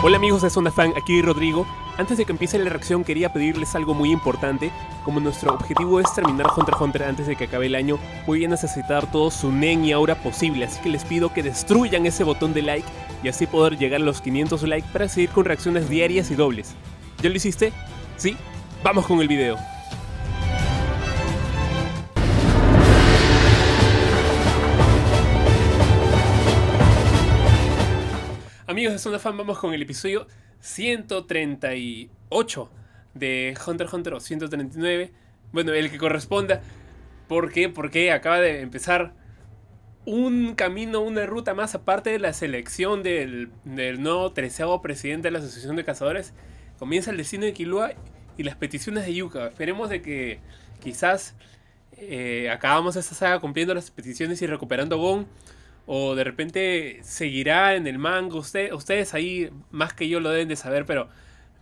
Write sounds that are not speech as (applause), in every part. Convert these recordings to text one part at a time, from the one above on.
Hola amigos de Zona Fan, aquí Rodrigo. Antes de que empiece la reacción quería pedirles algo muy importante. Como nuestro objetivo es terminar Hunter x Hunter antes de que acabe el año, voy a necesitar todo su nen y aura posible, así que les pido que destruyan ese botón de like y así poder llegar a los 500 likes para seguir con reacciones diarias y dobles. ¿Ya lo hiciste? ¿Sí? ¡Vamos con el video! Amigos de Zona Fan, vamos con el episodio 138 de Hunter x Hunter o 139. Bueno, el que corresponda. ¿Por qué? Porque acaba de empezar un camino, una ruta más aparte de la selección del, del nuevo treceavo presidente de la Asociación de Cazadores. Comienza el destino de Kilua y las peticiones de Yuka. Esperemos de que quizás eh, acabamos esta saga cumpliendo las peticiones y recuperando a Gon o de repente seguirá en el mango. ustedes ahí más que yo lo deben de saber, pero,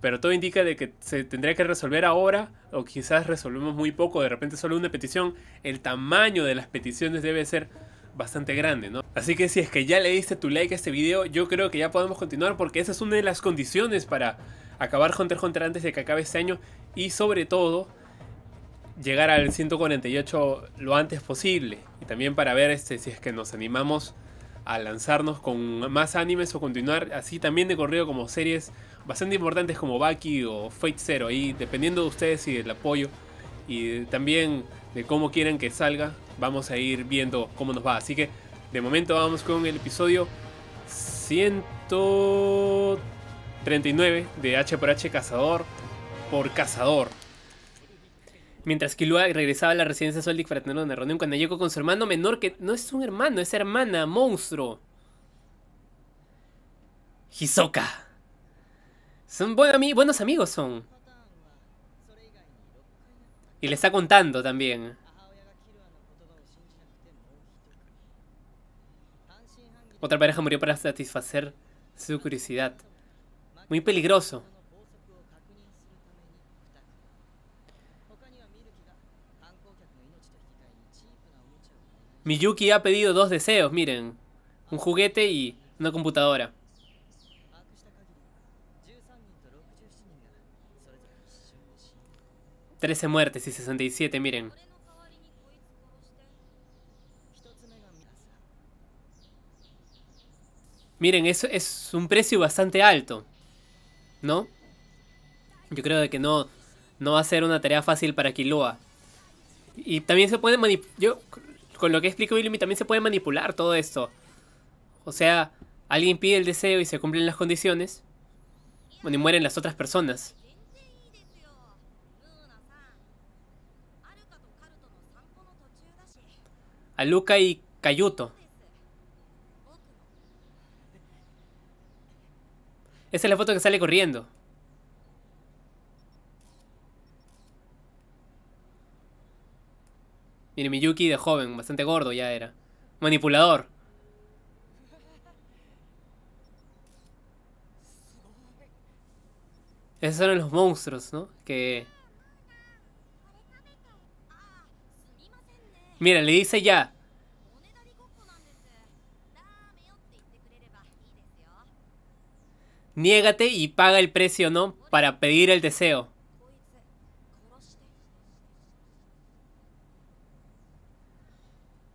pero todo indica de que se tendría que resolver ahora o quizás resolvemos muy poco, de repente solo una petición. El tamaño de las peticiones debe ser bastante grande, ¿no? Así que si es que ya le diste tu like a este video, yo creo que ya podemos continuar porque esa es una de las condiciones para acabar Hunter x Hunter antes de que acabe este año y sobre todo llegar al 148 lo antes posible y también para ver este, si es que nos animamos a lanzarnos con más animes o continuar así también de corrido como series bastante importantes como Baki o Fate Zero, ahí dependiendo de ustedes y del apoyo y también de cómo quieran que salga, vamos a ir viendo cómo nos va. Así que de momento vamos con el episodio 139 de H por H Cazador por Cazador. Mientras Kilua regresaba a la residencia Soldic para tener una cuando llegó con su hermano menor, que no es un hermano, es hermana, monstruo. Hisoka. Son buenos amigos son. Y le está contando también. Otra pareja murió para satisfacer su curiosidad. Muy peligroso. Miyuki ha pedido dos deseos, miren. Un juguete y una computadora. 13 muertes y 67, miren. Miren, eso es un precio bastante alto. ¿No? Yo creo que no, no va a ser una tarea fácil para Kilua. Y también se puede manipular con lo que explico William también se puede manipular todo esto. O sea, alguien pide el deseo y se cumplen las condiciones. Bueno, y mueren las otras personas. Aluka y Kayuto. Esa es la foto que sale corriendo. Mire, Miyuki de joven, bastante gordo ya era. Manipulador. Esos eran los monstruos, ¿no? Que... Mira, le dice ya. Niégate y paga el precio, ¿no? Para pedir el deseo.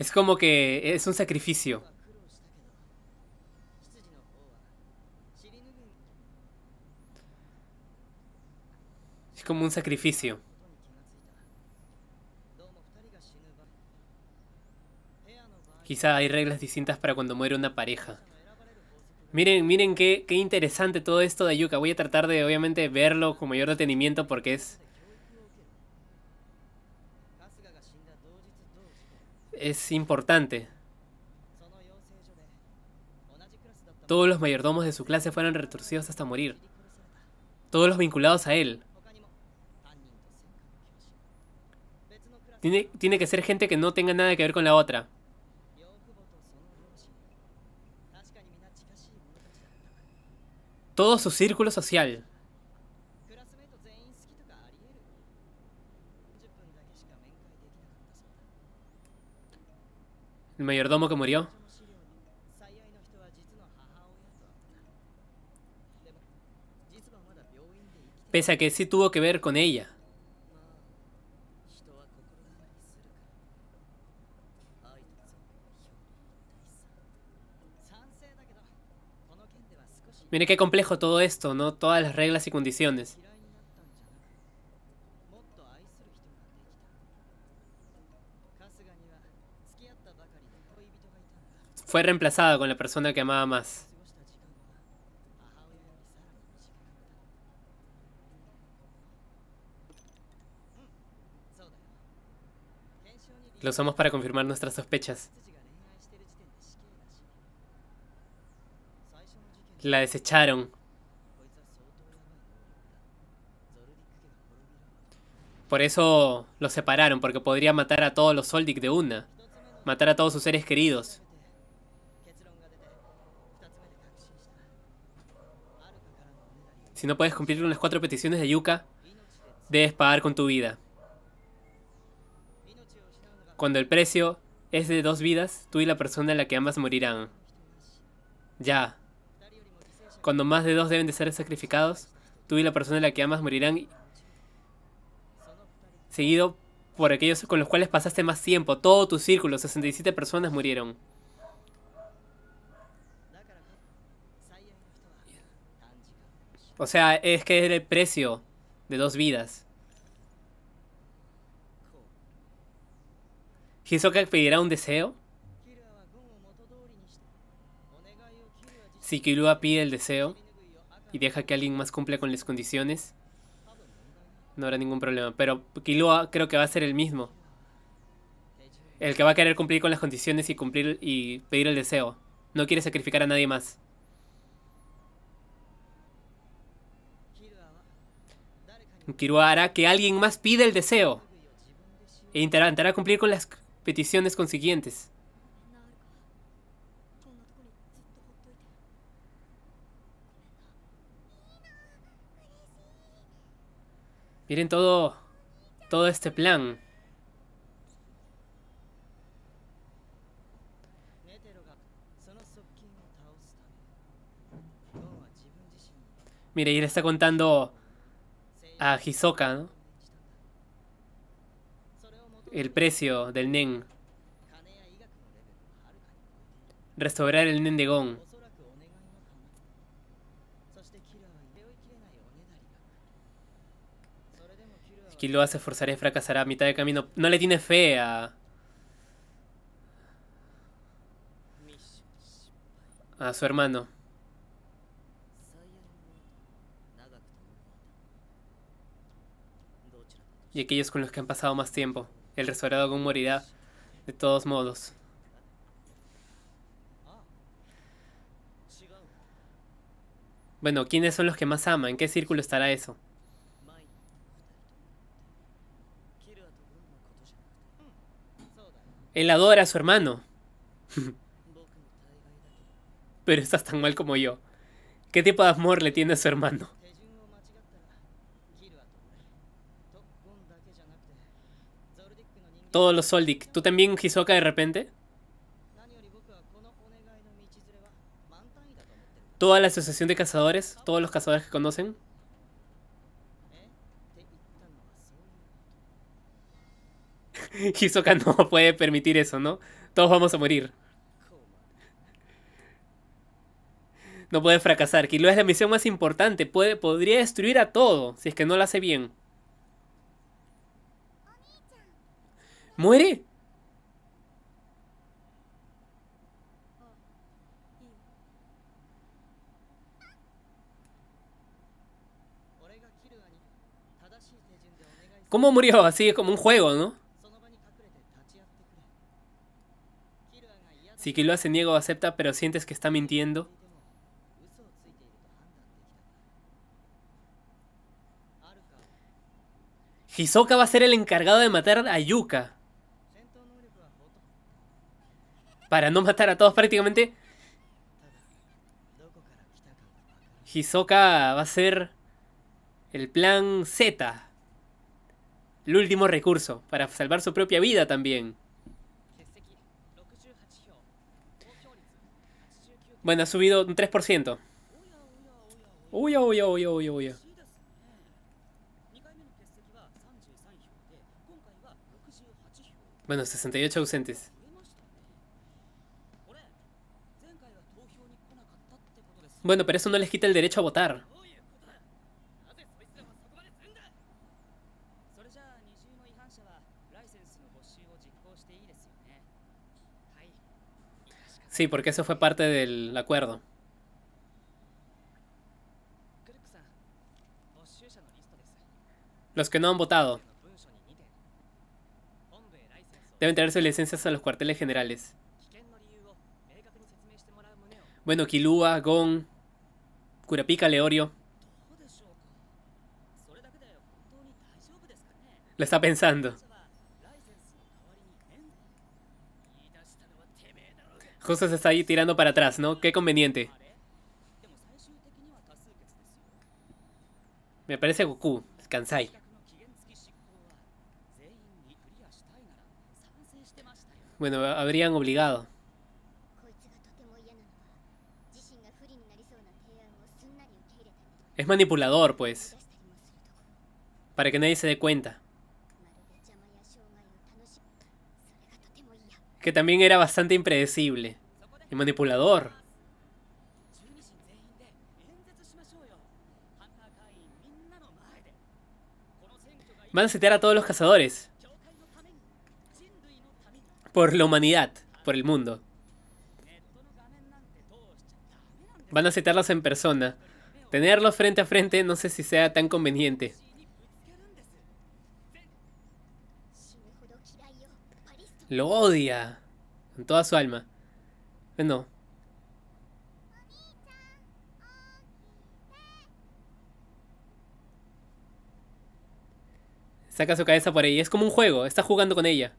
Es como que es un sacrificio. Es como un sacrificio. Quizá hay reglas distintas para cuando muere una pareja. Miren, miren qué, qué interesante todo esto de Yuka. Voy a tratar de, obviamente, verlo con mayor detenimiento porque es es importante. Todos los mayordomos de su clase fueron retorcidos hasta morir. Todos los vinculados a él. Tiene, que ser gente que no tenga nada que ver con la otra. Todo su círculo social. El mayordomo que murió. Pese a que sí tuvo que ver con ella. Mire qué complejo todo esto, ¿no? Todas las reglas y condiciones. Fue reemplazada con la persona que amaba más. Lo usamos para confirmar nuestras sospechas. La desecharon. Por eso lo separaron, porque podría matar a todos los Soldic de una matar a todos sus seres queridos. Si no puedes cumplir con las cuatro peticiones de Yuka, debes pagar con tu vida. Cuando el precio es de dos vidas, tú y la persona en la que ambas morirán. Ya. Cuando más de dos deben de ser sacrificados, tú y la persona en la que ambas morirán. Seguido por aquellos con los cuales pasaste más tiempo. Todo tu círculo, 67 personas murieron. O sea, es que es el precio de dos vidas. Hisoka pedirá un deseo. Si Kirua pide el deseo y deja que alguien más cumpla con las condiciones, no habrá ningún problema. Pero Kirua creo que va a ser el mismo. El que va a querer cumplir con las condiciones y cumplir y pedir el deseo. No quiere sacrificar a nadie más. Kirua hará que alguien más pida el deseo. E intentará cumplir con las peticiones consiguientes. Miren todo, todo este plan. Mire, y le está contando a Hisoka, El precio del Nen. Restaurar el Nen de Gon. Aquí lo hace forzar y fracasará a mitad de camino. No le tiene fe a... A su hermano. Y aquellos con los que han pasado más tiempo. El restaurado con morirá. De todos modos. Bueno, ¿quiénes son los que más aman? ¿En qué círculo estará eso? Él adora a su hermano. (laughs) Pero estás tan mal como yo. ¿Qué tipo de amor le tiene a su hermano? Todos los Soldic. ¿Tú también Hisoka de repente? Toda la asociación de cazadores, todos los cazadores que conocen. Hisoka (laughs) no puede permitir eso, ¿no? Todos vamos a morir. No puede fracasar. Kilo es la misión más importante. Puede, podría destruir a todo si es que no lo hace bien. ¿Muere? ¿Cómo murió? Así es como un juego, ¿no? Si que lo hace niega acepta, pero sientes que está mintiendo. Hisoka va a ser el encargado de matar a Yuka. Para no matar a todos prácticamente. Hisoka va a ser el plan Z. El último recurso. Para salvar su propia vida también. Bueno, ha subido un 3%. Uy, uy, uy, uy, uy. Bueno, 68 ausentes. Bueno, pero eso no les quita el derecho a votar. Sí, porque eso fue parte del acuerdo. Los que no han votado deben tener sus licencias a los cuarteles generales. Bueno, Kilua, Gon, Kurapika, Leorio. Lo está pensando. Justo se está ahí tirando para atrás, ¿no? Qué conveniente. Me parece Goku, Kansai. Bueno, habrían obligado. Es manipulador, pues. Para que nadie se dé cuenta. que también era bastante impredecible y manipulador. Van a citar a todos los cazadores. Por la humanidad, por el mundo. Van a citarlos en persona. Tenerlos frente a frente no sé si sea tan conveniente. Lo odia. Con toda su alma. no. Saca su cabeza por ahí. Es como un juego. Está jugando con ella.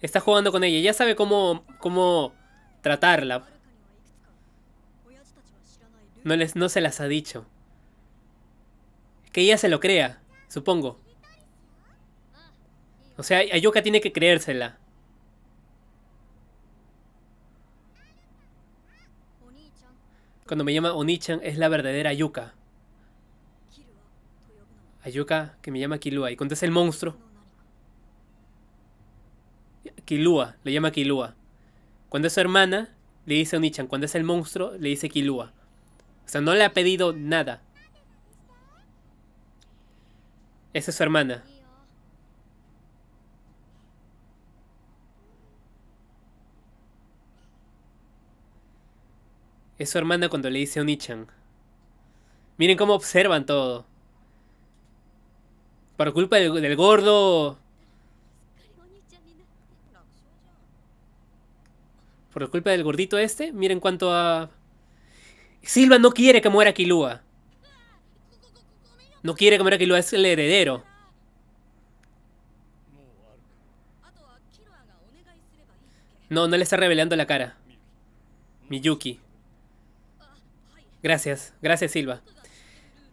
Está jugando con ella. Ya sabe cómo, cómo tratarla. No, les, no se las ha dicho. Que ella se lo crea, supongo. O sea, Ayuka tiene que creérsela. Cuando me llama Onichan es la verdadera Ayuka. Ayuka que me llama Kilua y es el monstruo. Kilua, le llama Kilua. Cuando es su hermana, le dice Onichan. Cuando es el monstruo, le dice Kilua. O sea, no le ha pedido nada. Esa es su hermana. Es su hermana cuando le dice a Onichan. Miren cómo observan todo. Por culpa del, gordo... Por culpa del gordito este, miren cuánto a... Silva no quiere que muera Kilua. No quiere que muera Kilua, es el heredero. No, no le está revelando la cara. Miyuki. Gracias, gracias Silva.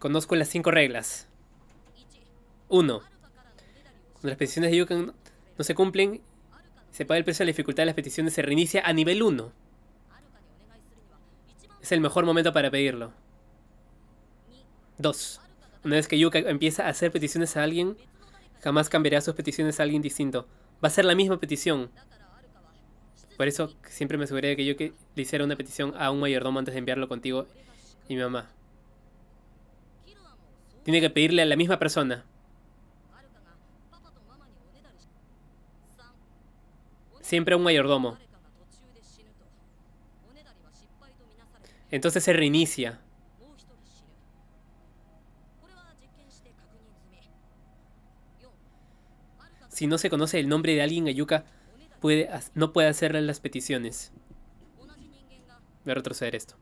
Conozco las cinco reglas. 1. Cuando las peticiones de Yuka no se cumplen, se paga el precio de la dificultad de las peticiones, se reinicia a nivel uno. Es el mejor momento para pedirlo. 2. Una vez que Yuka empieza a hacer peticiones a alguien, jamás cambiará sus peticiones a alguien distinto. Va a ser la misma petición. Por eso siempre me aseguré de que Yuka le hiciera una petición a un mayordomo antes de enviarlo contigo y mi mamá. Tiene que pedirle a la misma persona. Siempre un mayordomo. Entonces se reinicia. Si no se conoce el nombre de alguien, Ayuka puede, no puede hacerle las peticiones. Voy a retroceder esto.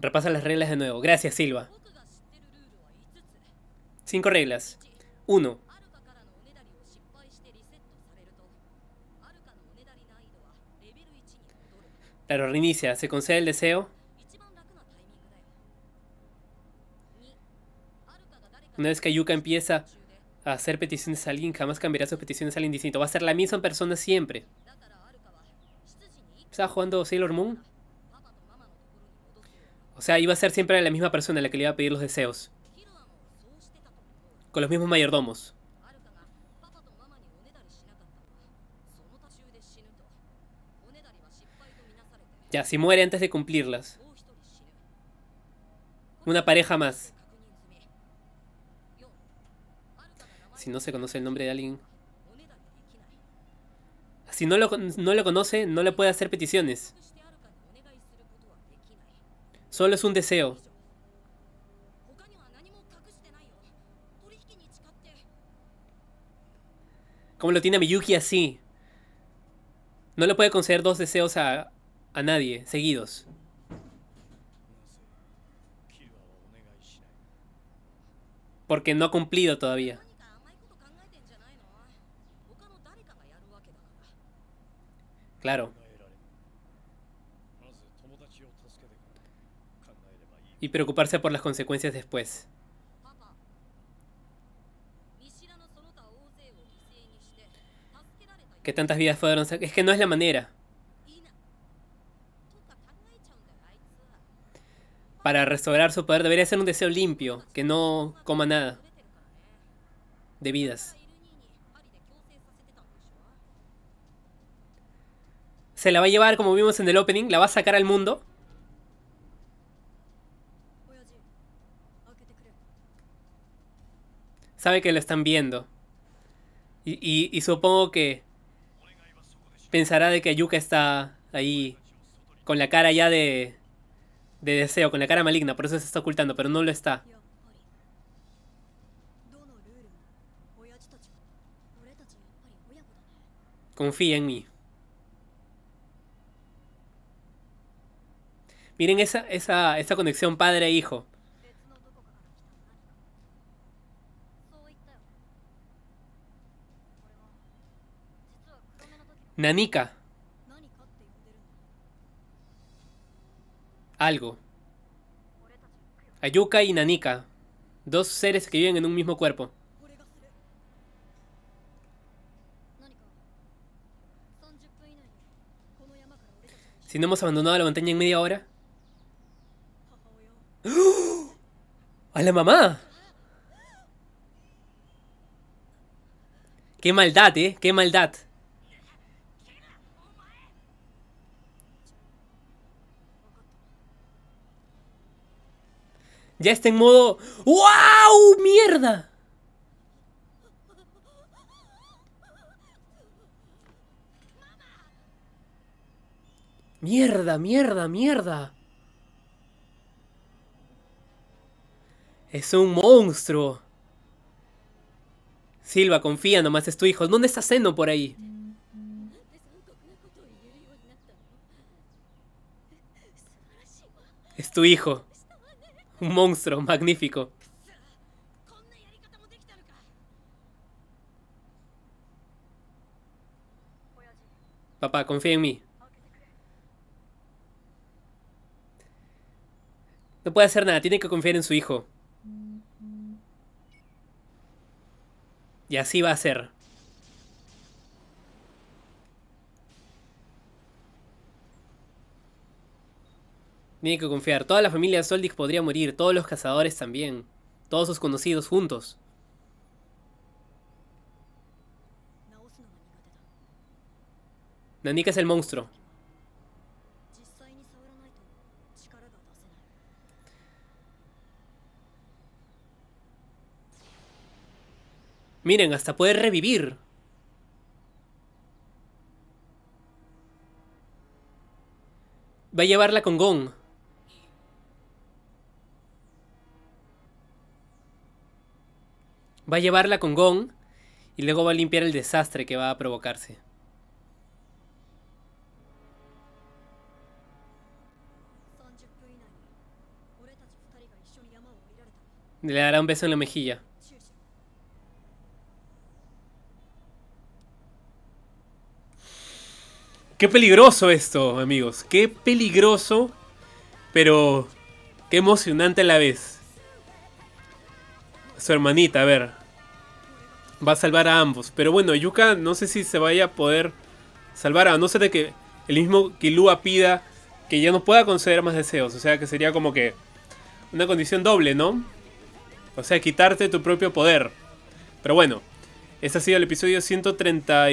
Repasa las reglas de nuevo. Gracias, Silva. Cinco reglas. Uno. Claro, reinicia. Se concede el deseo. Una vez que Yuka empieza a hacer peticiones a alguien, jamás cambiará sus peticiones a alguien distinto. Va a ser la misma persona siempre. ¿Estaba jugando Sailor Moon? O sea, iba a ser siempre la misma persona la que le iba a pedir los deseos. Con los mismos mayordomos. Ya, si muere antes de cumplirlas. Una pareja más. Si no se conoce el nombre de alguien. Ah, si no lo, no lo conoce, no le puede hacer peticiones. Solo es un deseo. Como lo tiene Miyuki así? No le puede conceder dos deseos a, a nadie, seguidos. Porque no ha cumplido todavía. Claro. y preocuparse por las consecuencias después. Que tantas vidas fueron... Es que no es la manera. Para restaurar su poder debería ser un deseo limpio, que no coma nada de vidas. Se la va a llevar como vimos en el opening, la va a sacar al mundo sabe que lo están viendo. Y, supongo que pensará de que Ayuka está ahí con la cara ya de, de deseo, con la cara maligna, por eso se está ocultando, pero no lo está. Confía en mí. Miren esa, esa, esa conexión padre-hijo. Nanika. Algo. Ayuka y Nanika. Dos seres que viven en un mismo cuerpo. Si no hemos abandonado la montaña en media hora. ¡Oh! ¡A la mamá! ¡Qué maldad, eh! ¡Qué maldad! Ya está en modo... ¡Wow! ¡Mierda! Mierda, mierda, mierda. Es un monstruo. Silva, confía, nomás es tu hijo. ¿Dónde está Zeno por ahí? Es tu hijo. Un monstruo magnífico. Papá, confía en mí. No puede hacer nada, tiene que confiar en su hijo. Y así va a ser. Tiene que confiar. Toda la familia Soldic podría morir. Todos los cazadores también. Todos sus conocidos juntos. Nanika es el monstruo. Miren, hasta puede revivir. Va a llevarla con Gong. Va a llevarla con Gong y luego va a limpiar el desastre que va a provocarse. Le dará un beso en la mejilla. Qué peligroso esto, amigos. Qué peligroso, pero qué emocionante a la vez su hermanita, a ver. Va a salvar a ambos. Pero bueno, Yuka no sé si se vaya a poder salvar, a no ser de que el mismo Kilua pida que ya no pueda conceder más deseos. O sea que sería como que una condición doble, ¿no? O sea, quitarte tu propio poder. Pero bueno, este ha sido el episodio 130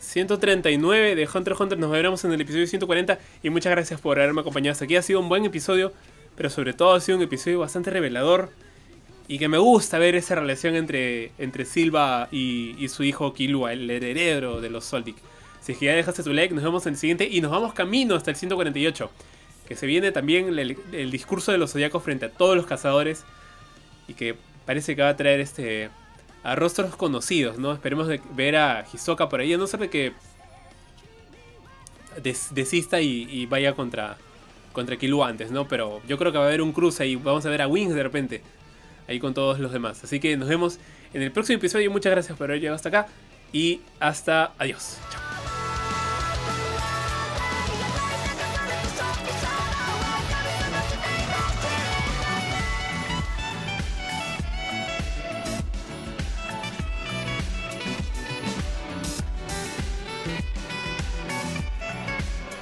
139 de Hunter x Hunter. Nos veremos en el episodio 140. Y muchas gracias por haberme acompañado hasta aquí. Ha sido un buen episodio pero sobre todo ha sido un episodio bastante revelador y que me gusta ver esa relación entre, entre Silva y, su hijo Kilua, el heredero de los Soldic. Si es que ya dejaste tu like, nos vemos en el siguiente y nos vamos camino hasta el 148. Que se viene también el, discurso de los zodiacos frente a todos los cazadores y que parece que va a traer este a rostros conocidos, ¿no? Esperemos ver a Hisoka por ahí, a no ser de que desista y vaya contra, contra Kilu antes, ¿no? Pero yo creo que va a haber un cruce y vamos a ver a Wings de repente. Ahí con todos los demás. Así que nos vemos en el próximo episodio. Muchas gracias por haber llegado hasta acá. Y hasta adiós. Chao.